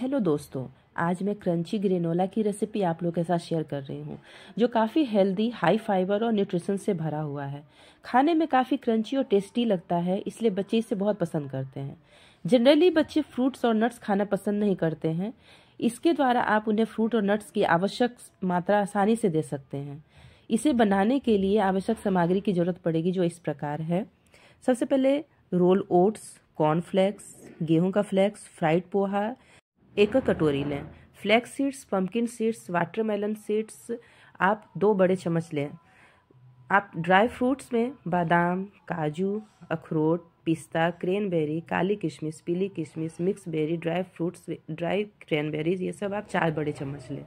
hello दोस्तों आज मैं क्रंची ग्रेनोला की रेसिपी आप लोगों के साथ शेयर कर रही हूँ जो काफ़ी हेल्दी हाई फाइबर और न्यूट्रिशन से भरा हुआ है खाने में काफ़ी क्रंची और टेस्टी लगता है इसलिए बच्चे इसे बहुत पसंद करते हैं जनरली बच्चे फ्रूट्स और नट्स खाना पसंद नहीं करते हैं इसके द्वारा आप उन्हें फ्रूट और नट्स की आवश्यक मात्रा आसानी से दे सकते हैं इसे बनाने के लिए आवश्यक सामग्री की ज़रूरत पड़ेगी जो इस प्रकार है सबसे पहले रोल ओट्स कॉर्नफ्लेक्स गेहूं का फ्लेक्स फ्राइड पोहा एक कटोरी लें flax seeds pumpkin seeds watermelon seeds आप दो बड़े चम्मच लें आप ड्राई फ्रूट्स में बादाम काजू अखरोट पिस्ता क्रेनबेरी काली किशमिश पीली किशमिश mix berry dry fruits dry cranberries ये सब आप चार बड़े चम्मच लें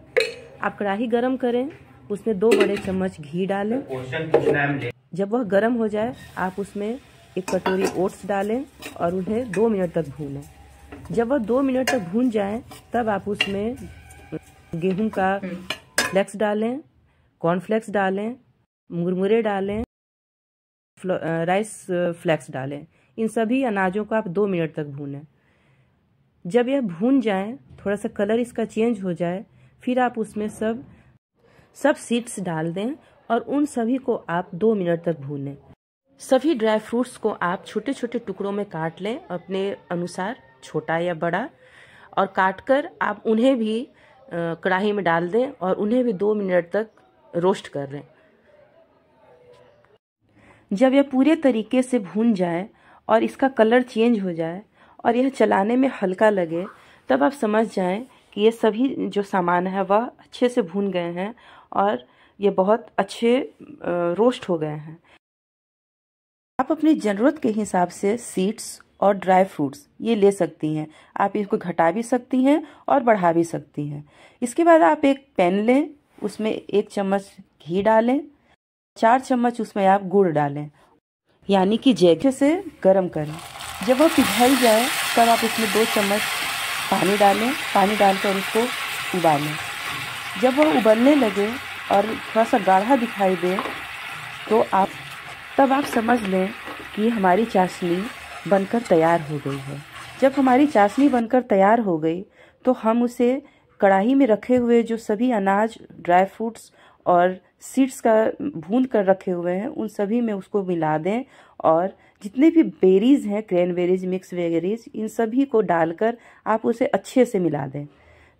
आप कढ़ाई गरम करें उसमें दो बड़े चम्मच घी डालें जब वह गर्म हो जाए आप उसमें एक कटोरी ओट्स डालें और उन्हें दो मिनट तक भूलें जब वह दो मिनट तक भून जाए तब आप उसमें गेहूं का फ्लेक्स डालें कॉर्नफ्लेक्स डालें मुरमुरे डालें राइस फ्लेक्स डालें इन सभी अनाजों को आप दो मिनट तक भूनें जब यह भून जाए थोड़ा सा कलर इसका चेंज हो जाए फिर आप उसमें सब सब सीड्स डाल दें और उन सभी को आप दो मिनट तक भूनें सभी ड्राई फ्रूट्स को आप छोटे छोटे टुकड़ों में काट लें अपने अनुसार छोटा या बड़ा और काट कर आप उन्हें भी कढ़ाई में डाल दें और उन्हें भी दो मिनट तक रोस्ट कर लें जब यह पूरे तरीके से भून जाए और इसका कलर चेंज हो जाए और यह चलाने में हल्का लगे तब आप समझ जाएं कि ये सभी जो सामान है वह अच्छे से भून गए हैं और ये बहुत अच्छे रोस्ट हो गए हैं आप अपनी ज़रूरत के हिसाब से सीड्स और ड्राई फ्रूट्स ये ले सकती हैं आप इसको घटा भी सकती हैं और बढ़ा भी सकती हैं इसके बाद आप एक पैन लें उसमें एक चम्मच घी डालें चार चम्मच उसमें आप गुड़ डालें यानी कि जैके से गर्म करें जब वो पिघल जाए तब आप उसमें दो चम्मच पानी डालें पानी डालकर उसको उबालें जब वह उबलने लगे और थोड़ा सा गाढ़ा दिखाई दे तो आप तब आप समझ लें कि हमारी चाशनी बनकर तैयार हो गई है जब हमारी चाशनी बनकर तैयार हो गई तो हम उसे कढ़ाई में रखे हुए जो सभी अनाज ड्राई फ्रूट्स और सीड्स का भून कर रखे हुए हैं उन सभी में उसको मिला दें और जितने भी बेरीज हैं क्रैनबेरीज मिक्स वेगरीज इन सभी को डालकर आप उसे अच्छे से मिला दें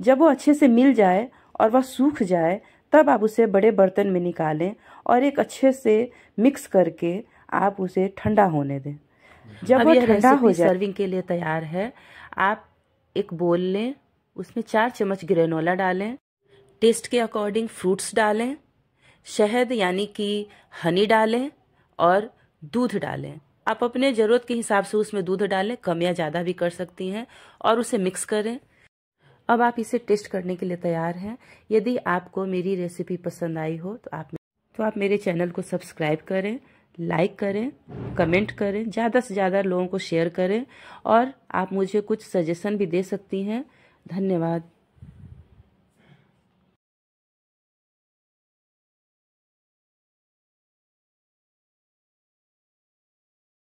जब वो अच्छे से मिल जाए और वह सूख जाए तब आप उसे बड़े बर्तन में निकालें और एक अच्छे से मिक्स करके आप उसे ठंडा होने दें जब वो ठंडा हो जाए सर्विंग के लिए तैयार है आप एक बोल लें उसमें चार चम्मच ग्रेनोला डालें टेस्ट के अकॉर्डिंग फ्रूट्स डालें शहद यानी कि हनी डालें और दूध डालें आप अपने ज़रूरत के हिसाब से उसमें दूध डालें कम या ज़्यादा भी कर सकती हैं और उसे मिक्स करें अब आप इसे टेस्ट करने के लिए तैयार हैं यदि आपको मेरी रेसिपी पसंद आई हो तो आप तो आप मेरे चैनल को सब्सक्राइब करें लाइक करें कमेंट करें ज़्यादा से ज़्यादा लोगों को शेयर करें और आप मुझे कुछ सजेशन भी दे सकती हैं धन्यवाद